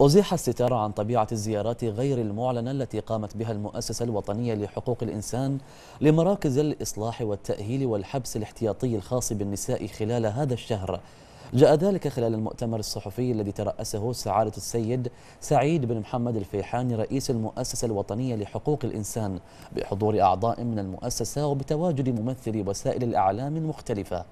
أزيح الستار عن طبيعة الزيارات غير المعلنة التي قامت بها المؤسسة الوطنية لحقوق الإنسان لمراكز الإصلاح والتأهيل والحبس الاحتياطي الخاص بالنساء خلال هذا الشهر جاء ذلك خلال المؤتمر الصحفي الذي ترأسه سعادة السيد سعيد بن محمد الفيحاني رئيس المؤسسة الوطنية لحقوق الإنسان بحضور أعضاء من المؤسسة وبتواجد ممثلي وسائل الإعلام المختلفة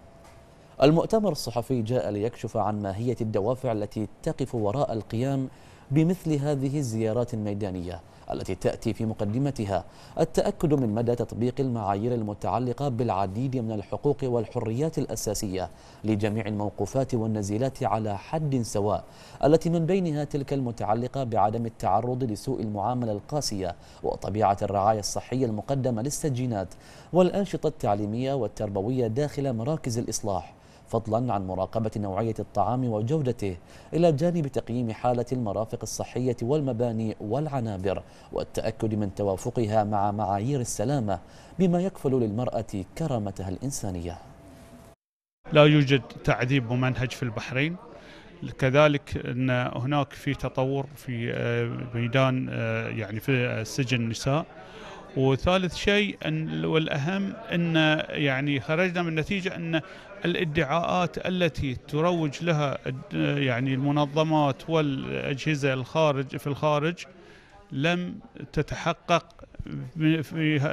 المؤتمر الصحفي جاء ليكشف عن ماهية الدوافع التي تقف وراء القيام بمثل هذه الزيارات الميدانية التي تأتي في مقدمتها التأكد من مدى تطبيق المعايير المتعلقة بالعديد من الحقوق والحريات الأساسية لجميع الموقوفات والنزيلات على حد سواء التي من بينها تلك المتعلقة بعدم التعرض لسوء المعاملة القاسية وطبيعة الرعاية الصحية المقدمة للسجينات والأنشطة التعليمية والتربوية داخل مراكز الإصلاح فضلا عن مراقبة نوعية الطعام وجودته إلى جانب تقييم حالة المرافق الصحية والمباني والعنابر والتأكد من توافقها مع معايير السلامة بما يكفل للمرأة كرامتها الإنسانية لا يوجد تعذيب ممنهج في البحرين كذلك ان هناك في تطور في آه، ميدان آه، يعني في آه، سجن النساء وثالث شيء والاهم ان يعني خرجنا من نتيجه ان الادعاءات التي تروج لها يعني المنظمات والاجهزه الخارج في الخارج لم تتحقق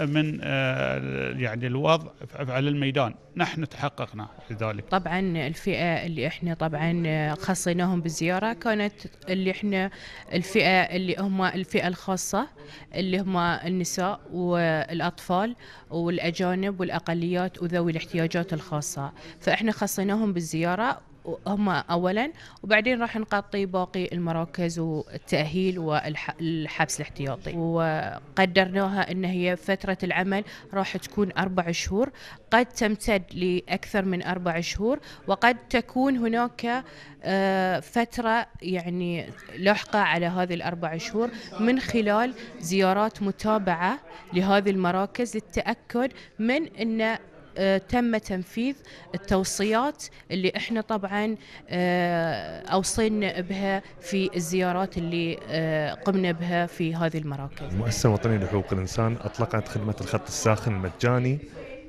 من آه، يعني الوضع على الميدان نحن تحققنا ذلك طبعا الفئه اللي احنا طبعا آه، خصيناهم بالزياره كانت اللي احنا الفئه اللي هم الفئه الخاصه اللي هم النساء والاطفال والاجانب والاقليات وذوي الاحتياجات الخاصه فاحنا خصيناهم بالزياره هم اولا وبعدين راح نغطي باقي المراكز والتاهيل والحبس الاحتياطي وقدرناها ان هي فتره العمل راح تكون اربع شهور قد تمتد لاكثر من اربع شهور وقد تكون هناك آه، فتره يعني لاحقه على هذه الاربع شهور من خلال زيارات متابعه لهذه المراكز للتاكد من ان آه، تم تنفيذ التوصيات اللي احنا طبعا آه، اوصينا بها في الزيارات اللي آه، قمنا بها في هذه المراكز. المؤسسه الوطنيه لحقوق الانسان اطلقت خدمه الخط الساخن المجاني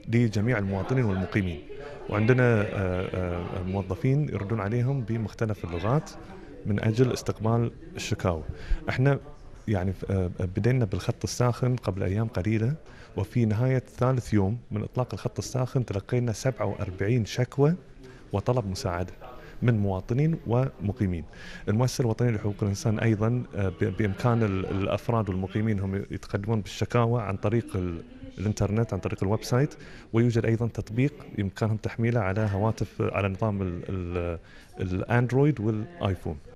لجميع المواطنين والمقيمين. وعندنا موظفين يردون عليهم بمختلف اللغات من اجل استقبال الشكاوى. احنا يعني آه، بدينا بالخط الساخن قبل أيام قليلة وفي نهاية ثالث يوم من إطلاق الخط الساخن تلقينا 47 شكوى وطلب مساعدة من مواطنين ومقيمين. المؤسسه الوطنيه لحقوق الانسان ايضا آه، بامكان الافراد والمقيمين هم يتقدمون بالشكاوى عن طريق الانترنت عن طريق الويب سايت ويوجد ايضا تطبيق بامكانهم تحميله على هواتف على نظام الاندرويد والايفون.